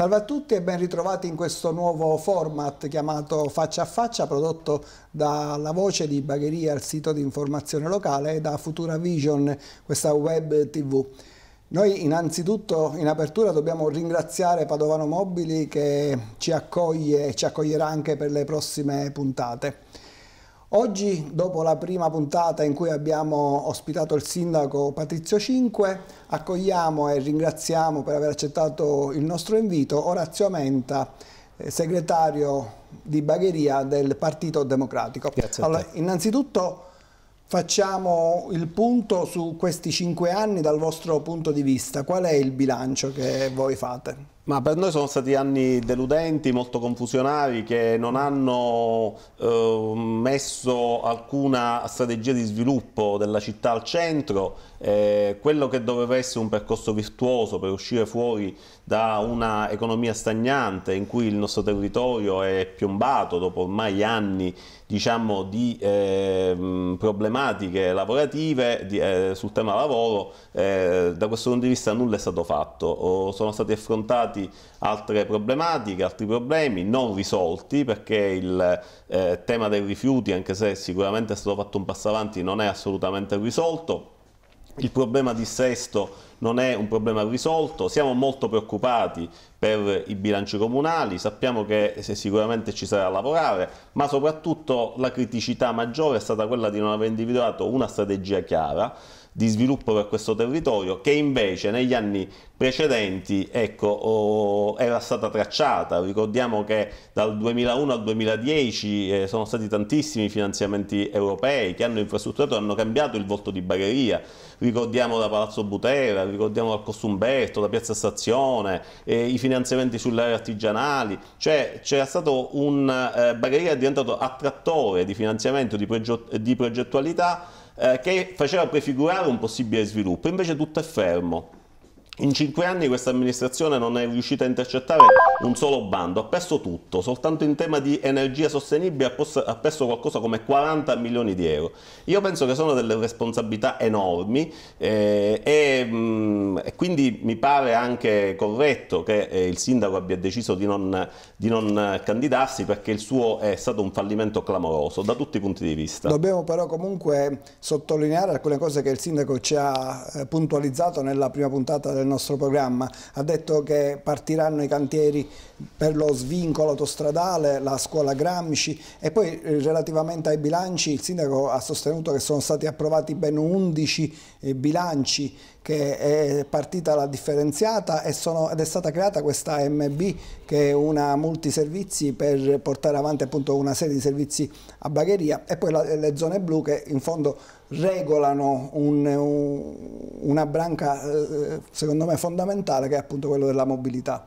Salve a tutti e ben ritrovati in questo nuovo format chiamato Faccia a Faccia prodotto dalla voce di Bagheria, il sito di informazione locale e da Futura Vision, questa web tv. Noi innanzitutto in apertura dobbiamo ringraziare Padovano Mobili che ci accoglie e ci accoglierà anche per le prossime puntate. Oggi, dopo la prima puntata in cui abbiamo ospitato il sindaco Patrizio Cinque, accogliamo e ringraziamo per aver accettato il nostro invito Orazio Amenta, eh, segretario di Bagheria del Partito Democratico. Grazie A te. allora, innanzitutto facciamo il punto su questi cinque anni dal vostro punto di vista. Qual è il bilancio che voi fate? Ma per noi sono stati anni deludenti, molto confusionari, che non hanno eh, messo alcuna strategia di sviluppo della città al centro eh, quello che doveva essere un percorso virtuoso per uscire fuori da una economia stagnante in cui il nostro territorio è piombato dopo ormai anni diciamo, di eh, problematiche lavorative di, eh, sul tema lavoro, eh, da questo punto di vista nulla è stato fatto, o sono stati affrontati altre problematiche, altri problemi non risolti perché il eh, tema dei rifiuti, anche se sicuramente è stato fatto un passo avanti, non è assolutamente risolto il problema di sesto non è un problema risolto, siamo molto preoccupati per i bilanci comunali, sappiamo che sicuramente ci sarà da lavorare, ma soprattutto la criticità maggiore è stata quella di non aver individuato una strategia chiara di sviluppo per questo territorio che invece negli anni precedenti ecco, oh, era stata tracciata. Ricordiamo che dal 2001 al 2010 eh, sono stati tantissimi finanziamenti europei che hanno infrastrutturato e hanno cambiato il volto di Bagheria. Ricordiamo da Palazzo Butera, ricordiamo dal Costumberto, da Piazza Stazione, eh, i finanziamenti sulle aree artigianali. Cioè c'era stato un... Eh, Bagheria è diventato attrattore di finanziamento, di, progettualità eh, che faceva prefigurare un possibile sviluppo, invece tutto è fermo. In cinque anni questa amministrazione non è riuscita a intercettare un solo bando, ha perso tutto, soltanto in tema di energia sostenibile ha perso qualcosa come 40 milioni di euro. Io penso che sono delle responsabilità enormi eh, e, mh, mm, e, quindi mi pare anche corretto che eh, il sindaco abbia deciso di non, di non, candidarsi perché il suo è stato un fallimento clamoroso da tutti i punti di vista. Dobbiamo però comunque sottolineare alcune cose che il sindaco ci ha eh, puntualizzato nella prima puntata del nostro programma, ha detto che partiranno i cantieri per lo svincolo autostradale, la scuola Gramsci e poi eh, relativamente ai bilanci il sindaco ha sostenuto che sono stati approvati ben 11 eh, bilanci che è partita la differenziata sono, ed è stata creata questa MB che è una multiservizi per portare avanti appunto una serie di servizi a bagheria e poi la, le zone blu che in fondo regolano un, un, una branca eh, secondo me fondamentale che è appunto quello della mobilità.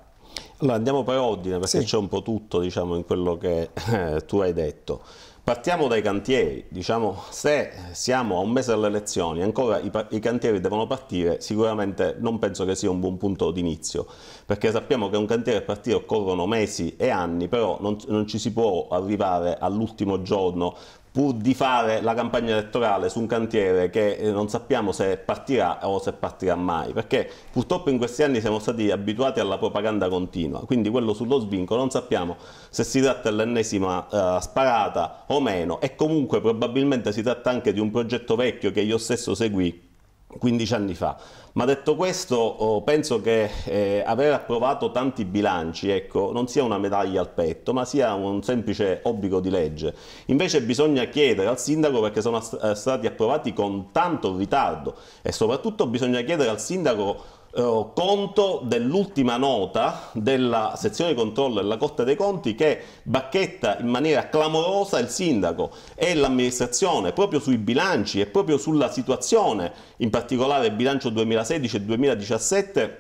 Allora andiamo per ordine perché sì. c'è un po' tutto diciamo, in quello che eh, tu hai detto. Partiamo dai cantieri, diciamo, se siamo a un mese dalle elezioni e ancora i, i, cantieri devono partire, sicuramente non penso che sia un buon punto d'inizio, perché sappiamo che un cantiere a partire occorrono mesi e anni, però non, non ci si può arrivare all'ultimo giorno pur di fare la campagna elettorale su un cantiere che eh, non sappiamo se partirà o se partirà mai, perché purtroppo in questi anni siamo stati abituati alla propaganda continua, quindi quello sullo svincolo non sappiamo se si tratta dell'ennesima eh, sparata o meno e comunque probabilmente si tratta anche di un progetto vecchio che io stesso seguì 15 anni fa. Ma detto questo, oh, penso che eh, aver approvato tanti bilanci ecco, non sia una medaglia al petto, ma sia un semplice obbligo di legge. Invece bisogna chiedere al sindaco perché sono eh, stati approvati con tanto ritardo e soprattutto bisogna chiedere al sindaco eh, oh, conto dell'ultima nota della sezione di controllo della Corte dei Conti che bacchetta in maniera clamorosa il sindaco e l'amministrazione proprio sui bilanci e proprio sulla situazione, in particolare il bilancio 2016 e 2017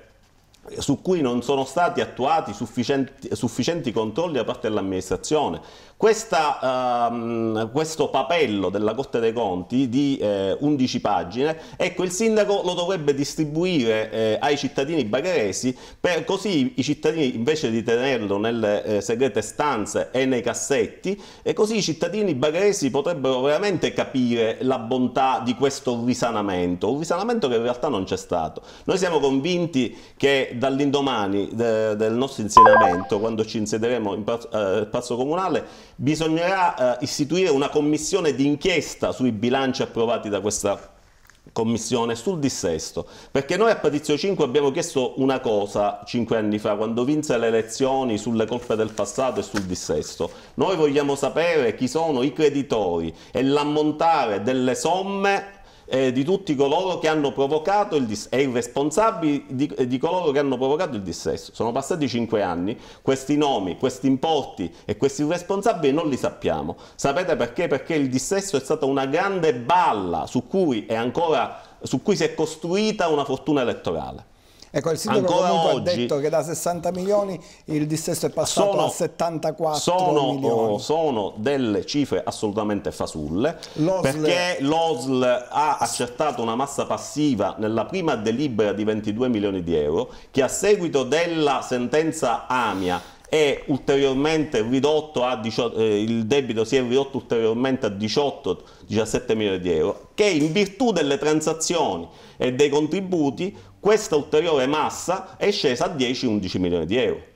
su cui non sono stati attuati sufficienti, sufficienti controlli da parte dell'amministrazione. Questa, um, questo papello della Corte dei Conti di eh, 11 pagine, ecco, il sindaco lo dovrebbe distribuire eh, ai cittadini bagheresi, per, così i cittadini invece di tenerlo nelle eh, segrete stanze e nei cassetti, e così i cittadini bagheresi potrebbero veramente capire la bontà di questo risanamento, un risanamento che in realtà non c'è stato. Noi siamo convinti che dall'indomani de eh, del nostro insediamento, quando ci insederemo in eh, palazzo comunale, bisognerà eh, istituire una commissione d'inchiesta sui bilanci approvati da questa commissione sul dissesto perché noi a Patizio 5 abbiamo chiesto una cosa cinque anni fa quando vinse le elezioni sulle colpe del passato e sul dissesto noi vogliamo sapere chi sono i creditori e l'ammontare delle somme eh, di tutti coloro che hanno provocato il dissesto, e i responsabili di, di, coloro che hanno provocato il dissesto. Sono passati cinque anni, questi nomi, questi importi e questi responsabili non li sappiamo. Sapete perché? Perché il dissesto è stata una grande balla su cui, ancora, su cui si è costruita una fortuna elettorale. Ecco, il sindaco Ancora oggi, ha detto che da 60 milioni il dissesto è passato sono, a 74 sono, oh, milioni. Sono delle cifre assolutamente fasulle, perché l'OSL ha accertato una massa passiva nella prima delibera di 22 milioni di euro, che a seguito della sentenza AMIA è ulteriormente ridotto a 18, eh, il debito si è ridotto ulteriormente a 18-17 milioni di euro che in virtù delle transazioni e dei contributi questa ulteriore massa è scesa a 10-11 milioni di euro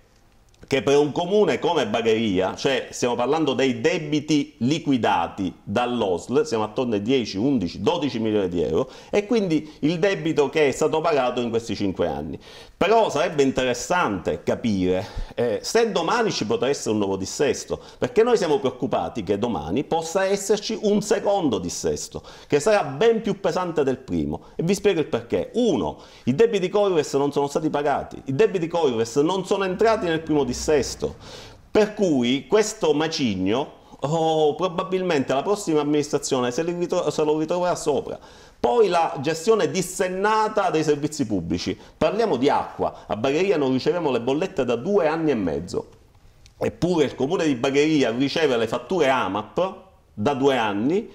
che per un comune come Bagheria, cioè stiamo parlando dei debiti liquidati dall'OSL, siamo attorno ai 10, 11, 12 milioni di euro, e quindi il debito che è stato pagato in questi 5 anni. Però sarebbe interessante capire eh, se domani ci potrà essere un nuovo dissesto, perché noi siamo preoccupati che domani possa esserci un secondo dissesto, che sarà ben più pesante del primo. E vi spiego il perché. Uno, i debiti Coives non sono stati pagati, i debiti Coives non sono entrati nel primo dissesto, dissesto. Per cui questo macigno oh, probabilmente la prossima amministrazione se, ritro se lo ritroverà sopra. Poi la gestione dissennata dei servizi pubblici. Parliamo di acqua. A Bagheria non riceviamo le bollette da due anni e mezzo. Eppure il comune di Bagheria riceve le fatture AMAP da due anni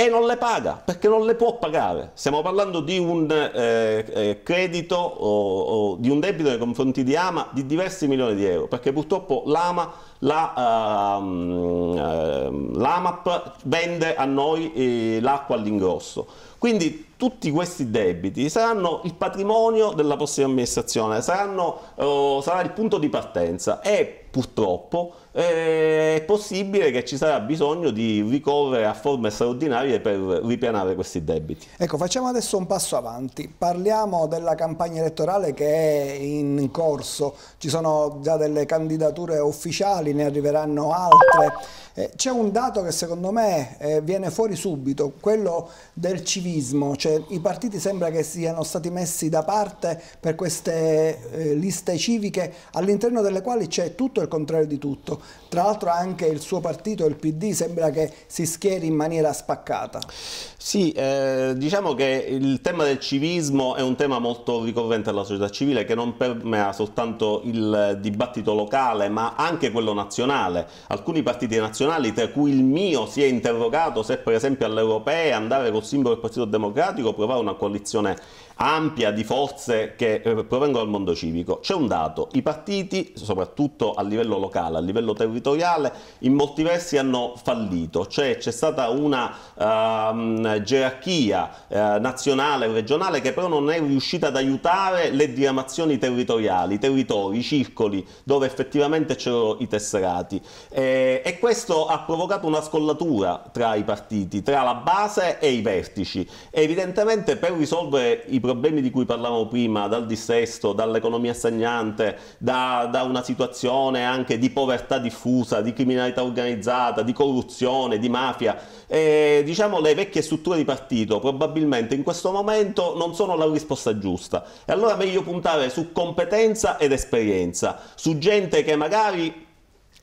e non le paga perché non le può pagare. Stiamo parlando di un eh, eh, credito o, o, di un debito nei confronti di Ama di diversi milioni di euro perché purtroppo l'Ama, la, uh, ehm, ehm, l'AMAP vende a noi eh, l'acqua all'ingrosso. Quindi tutti questi debiti saranno il patrimonio della prossima amministrazione, saranno, uh, sarà il punto di partenza e purtroppo eh, è possibile che ci sarà bisogno di ricorrere a forme straordinarie per ripianare questi debiti. Ecco, facciamo adesso un passo avanti. Parliamo della campagna elettorale che è in corso. Ci sono già delle candidature ufficiali, ne arriveranno altre. Eh, c'è un dato che secondo me eh, viene fuori subito, quello del civismo. Cioè, I partiti sembra che siano stati messi da parte per queste liste civiche all'interno delle quali c'è tutto il contrario di tutto. Tra l'altro anche il suo partito, il PD, sembra che si schieri in maniera spaccata. Sì, eh, diciamo che il tema del civismo è un tema molto ricorrente alla società civile che non permea soltanto il dibattito locale ma anche quello nazionale. Alcuni partiti nazionali, tra cui il mio, si è interrogato se per esempio all'Europea andare col simbolo del Partito Democratico provare una coalizione ampia di forze che eh, provengono dal mondo civico. C'è un dato, i partiti, soprattutto a livello locale, a livello territoriale, in molti versi hanno fallito, cioè c'è stata una um, gerarchia uh, nazionale e regionale che però non è riuscita ad aiutare le diramazioni territoriali, i territori, i circoli dove effettivamente c'erano i tesserati e, e questo ha provocato una scollatura tra i partiti, tra la base e i vertici. E evidentemente per risolvere i problemi problemi di cui parlavamo prima, dal dissesto, dall'economia stagnante, da, da una situazione anche di povertà diffusa, di criminalità organizzata, di corruzione, di mafia, e, diciamo le vecchie strutture di partito probabilmente in questo momento non sono la risposta giusta. E allora meglio puntare su competenza ed esperienza, su gente che magari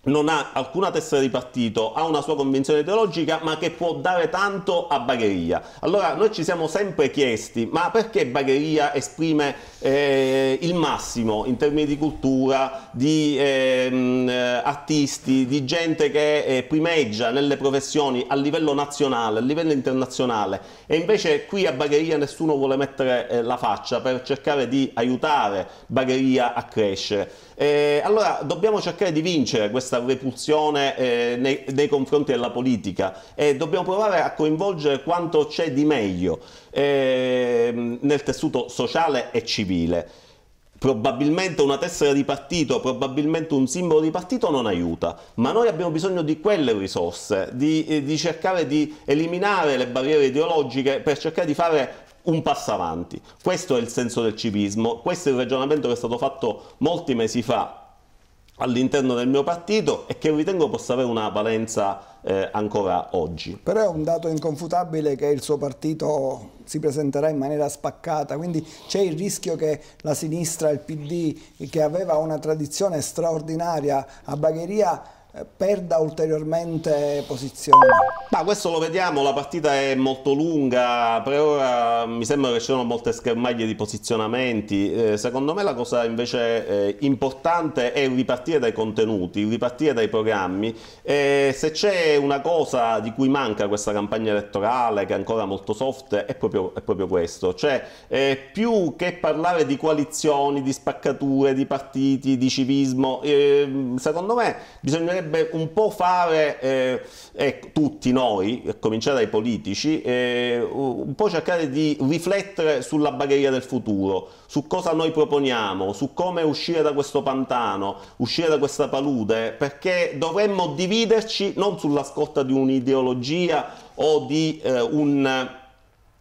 non ha alcuna testa di partito, ha una sua convinzione teologica, ma che può dare tanto a Bagheria. Allora noi ci siamo sempre chiesti, ma perché Bagheria esprime eh, il massimo in termini di cultura, di ehm, eh, artisti, di gente che eh, primeggia nelle professioni a livello nazionale, a livello internazionale, e invece qui a Bagheria nessuno vuole mettere eh, la faccia per cercare di aiutare Bagheria a crescere. Eh, allora dobbiamo cercare di vincere questa questa repulsione eh, nei, nei, confronti della politica e dobbiamo provare a coinvolgere quanto c'è di meglio eh, nel tessuto sociale e civile. Probabilmente una tessera di partito, probabilmente un simbolo di partito non aiuta, ma noi abbiamo bisogno di quelle risorse, di, eh, di cercare di eliminare le barriere ideologiche per cercare di fare un passo avanti. Questo è il senso del civismo, questo è il ragionamento che è stato fatto molti mesi fa all'interno del mio partito e che ritengo possa avere una valenza eh, ancora oggi. Però è un dato inconfutabile che il suo partito si presenterà in maniera spaccata, quindi c'è il rischio che la sinistra, il PD, che aveva una tradizione straordinaria a Bagheria, eh, perda ulteriormente posizione. Ma questo lo vediamo, la partita è molto lunga, per ora mi sembra che ci siano molte schermaglie di posizionamenti, eh, secondo me la cosa invece eh, importante è ripartire dai contenuti, ripartire dai programmi e se c'è una cosa di cui manca questa campagna elettorale che è ancora molto soft è proprio, è proprio questo, cioè eh, più che parlare di coalizioni, di spaccature, di partiti, di civismo, ehm, secondo me bisognerebbe dovrebbe un po' fare eh, eh, tutti noi, a cominciare dai politici, eh, un po' cercare di riflettere sulla bagheria del futuro, su cosa noi proponiamo, su come uscire da questo pantano, uscire da questa palude, perché dovremmo dividerci non sulla scorta di un'ideologia o di, eh, un,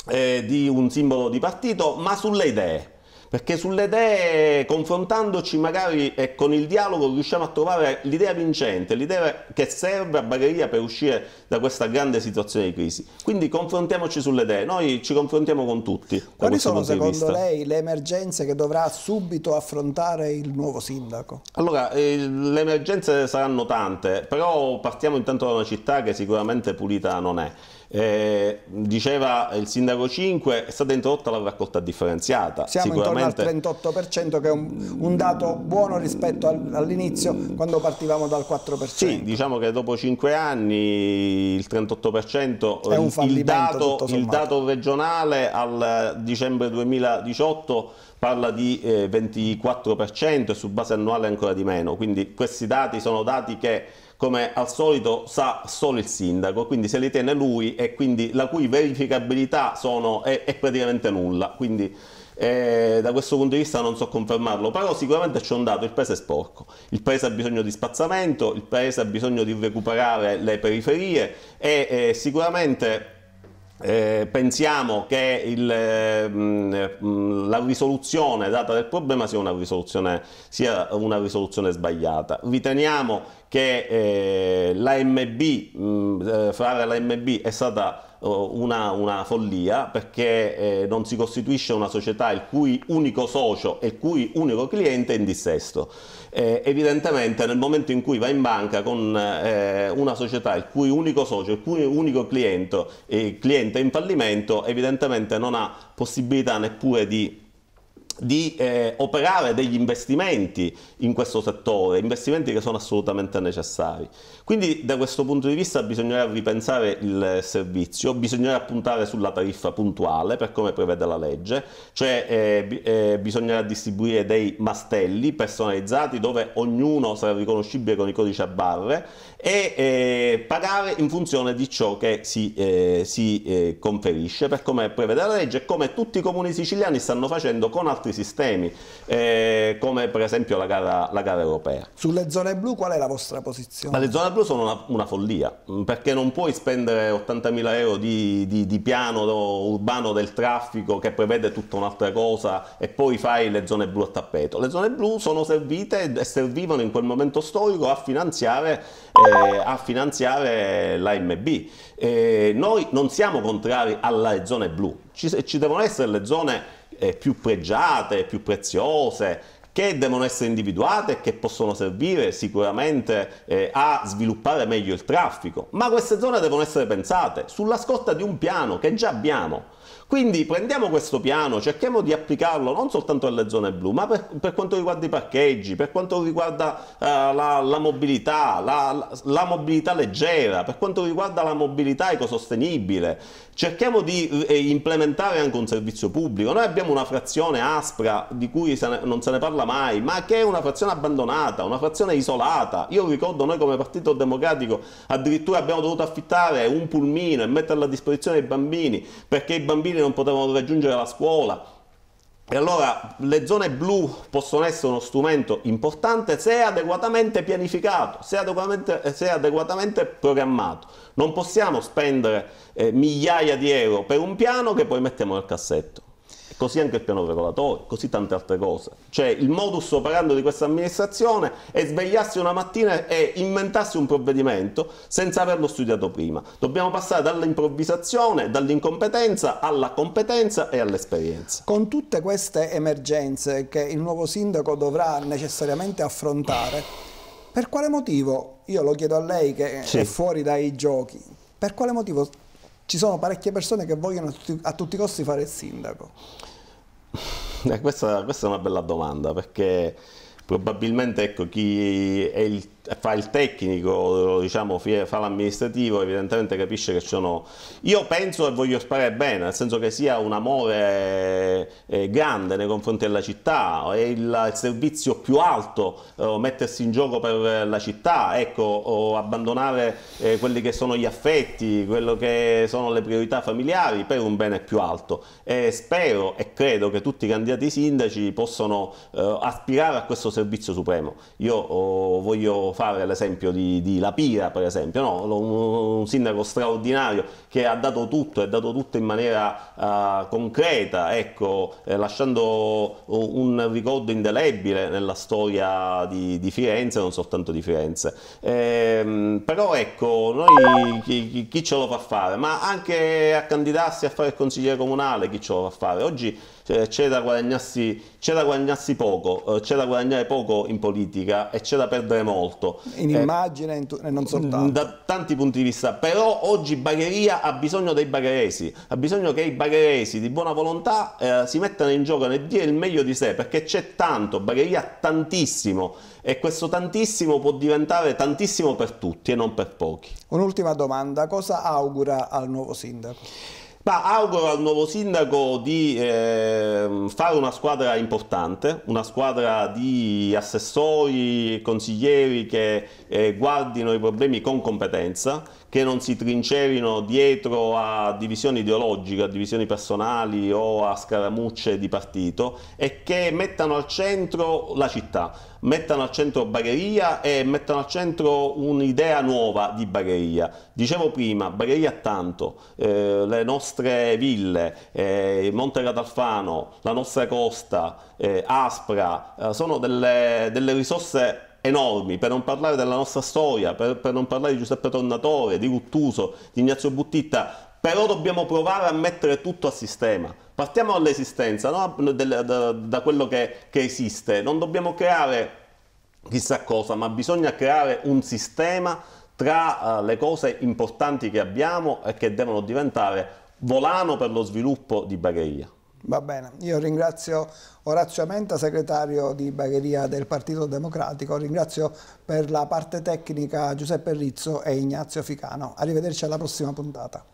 eh, di un simbolo di partito, ma sulle idee perché sulle idee, confrontandoci magari e eh, con il dialogo, riusciamo a trovare l'idea vincente, l'idea che serve a Bagheria per uscire da questa grande situazione di crisi. Quindi confrontiamoci sulle idee, noi ci confrontiamo con tutti. Quali sono secondo lei le emergenze che dovrà subito affrontare il nuovo sindaco? Allora, eh, le emergenze saranno tante, però partiamo intanto da una città che sicuramente pulita non è. Eh, diceva il sindaco 5, è stata introdotta la raccolta differenziata. Siamo Sicuramente... intorno al 38% che è un, un dato buono rispetto all'inizio quando partivamo dal 4%. Sì, diciamo che dopo 5 anni il 38% è un il dato, il dato regionale al dicembre 2018 parla di eh, 24% e su base annuale ancora di meno, quindi questi dati sono dati che come al solito sa solo il sindaco, quindi se li tiene lui e quindi la cui verificabilità sono, è, è praticamente nulla, quindi eh, da questo punto di vista non so confermarlo, però sicuramente c'è un dato, il paese è sporco, il paese ha bisogno di spazzamento, il paese ha bisogno di recuperare le periferie e eh, sicuramente eh, pensiamo che il, eh, mh, la risoluzione data del problema sia una risoluzione, sia una risoluzione sbagliata. Riteniamo che eh, l'AMB, mm, eh, fare l'AMB è stata eh, una, una, follia perché eh, non si costituisce una società il cui unico socio e il cui unico cliente è in dissesto. Eh, evidentemente nel momento in cui va in banca con eh, una società il cui unico socio, il cui unico eh, cliente, cliente è in fallimento, evidentemente non ha possibilità neppure di di eh, operare degli investimenti in questo settore, investimenti che sono assolutamente necessari. Quindi da questo punto di vista bisognerà ripensare il servizio, bisognerà puntare sulla tariffa puntuale per come prevede la legge, cioè eh, eh, bisognerà distribuire dei mastelli personalizzati dove ognuno sarà riconoscibile con i codici a barre e eh, pagare in funzione di ciò che si, eh, si eh, conferisce per come prevede la legge e come tutti i comuni siciliani stanno facendo con altri altri sistemi, eh, come per esempio la gara, la gara, europea. Sulle zone blu qual è la vostra posizione? Ma le zone blu sono una, una follia, mm, perché non puoi spendere 80.000 euro di, di, di piano urbano del traffico che prevede tutta un'altra cosa e poi fai le zone blu a tappeto. Le zone blu sono servite e servivano in quel momento storico a finanziare, eh, a finanziare l'AMB. Eh, noi non siamo contrari alle zone blu, ci, ci devono essere le zone eh, più pregiate, più preziose, che devono essere individuate e che possono servire sicuramente eh, a sviluppare meglio il traffico, ma queste zone devono essere pensate sulla scorta di un piano che già abbiamo. Quindi prendiamo questo piano, cerchiamo di applicarlo non soltanto alle zone blu, ma per, per quanto riguarda i parcheggi, per quanto riguarda eh, la, la, mobilità, la, la, mobilità leggera, per quanto riguarda la mobilità ecosostenibile cerchiamo di eh, implementare anche un servizio pubblico. Noi abbiamo una frazione aspra di cui non se ne parla mai, ma che è una frazione abbandonata, una frazione isolata. Io ricordo noi come Partito Democratico addirittura abbiamo dovuto affittare un pulmino e metterlo a disposizione dei bambini perché i bambini non potevano raggiungere la scuola. E allora le zone blu possono essere uno strumento importante se adeguatamente pianificato, se adeguatamente, se adeguatamente programmato. Non possiamo spendere eh, migliaia di euro per un piano che poi mettiamo nel cassetto così anche il piano regolatore, così tante altre cose. Cioè il modus operandi di questa amministrazione è svegliarsi una mattina e inventarsi un provvedimento senza averlo studiato prima. Dobbiamo passare dall'improvvisazione, dall'incompetenza alla competenza e all'esperienza. Con tutte queste emergenze che il nuovo sindaco dovrà necessariamente affrontare, per quale motivo, io lo chiedo a lei che sì. è fuori dai giochi, per quale motivo ci sono parecchie persone che vogliono a tutti, a tutti i costi fare il sindaco. Eh, questa, questa, è una bella domanda perché probabilmente ecco, chi è il fa il tecnico, diciamo, fa l'amministrativo, evidentemente capisce che sono... Io penso e voglio sperare bene, nel senso che sia un amore eh, grande nei confronti della città, è il servizio più alto, eh, mettersi in gioco per la città, ecco, abbandonare eh, quelli che sono gli affetti, quello che sono le priorità familiari per un bene più alto. E spero e credo che tutti i candidati sindaci possano aspirare a questo servizio supremo. Io oh, voglio fare l'esempio di, di Lapira, per esempio, no? un, sindaco straordinario che ha dato tutto, ha dato tutto in maniera uh, concreta, ecco, eh, lasciando un ricordo indelebile nella storia di, di Firenze, non soltanto di Firenze. Ehm, però ecco, noi chi, chi, ce lo fa fare? Ma anche a candidarsi a fare il consigliere comunale, chi ce lo fa fare? Oggi cioè, c'è, da c'è, da guadagnarsi poco, eh, c'è da guadagnare poco in politica e c'è da perdere molto. In eh, immagine in e non soltanto. Da tanti punti di vista, però oggi Bagheria ha bisogno dei bagheresi, ha bisogno che i bagheresi di buona volontà eh, si mettano in gioco nel dire il meglio di sé, perché c'è tanto, Bagheria tantissimo e questo tantissimo può diventare tantissimo per tutti e non per pochi. Un'ultima domanda, cosa augura al nuovo sindaco? Ma auguro al nuovo sindaco di eh, fare una squadra importante, una squadra di assessori, consiglieri che eh, guardino i problemi con competenza, che non si trincerino dietro a divisioni ideologiche, a divisioni personali o a scaramucce di partito e che mettano al centro la città, mettano al centro Bagheria e mettano al centro un'idea nuova di Bagheria. Dicevo prima, Bagheria ha tanto, eh, le nostre nostre ville, eh, Monte Catalfano, la nostra costa, eh, Aspra, eh, sono delle, delle risorse enormi, per non parlare della nostra storia, per, per, non parlare di Giuseppe Tornatore, di Guttuso, di Ignazio Buttitta, però dobbiamo provare a mettere tutto a sistema. Partiamo dall'esistenza, no? da, da, da, quello che, che esiste. Non dobbiamo creare chissà cosa, ma bisogna creare un sistema tra uh, le cose importanti che abbiamo e che devono diventare volano per lo sviluppo di Bagheria. Va bene, io ringrazio Orazio Menta, segretario di Bagheria del Partito Democratico, ringrazio per la parte tecnica Giuseppe Rizzo e Ignazio Ficano. Arrivederci alla prossima puntata.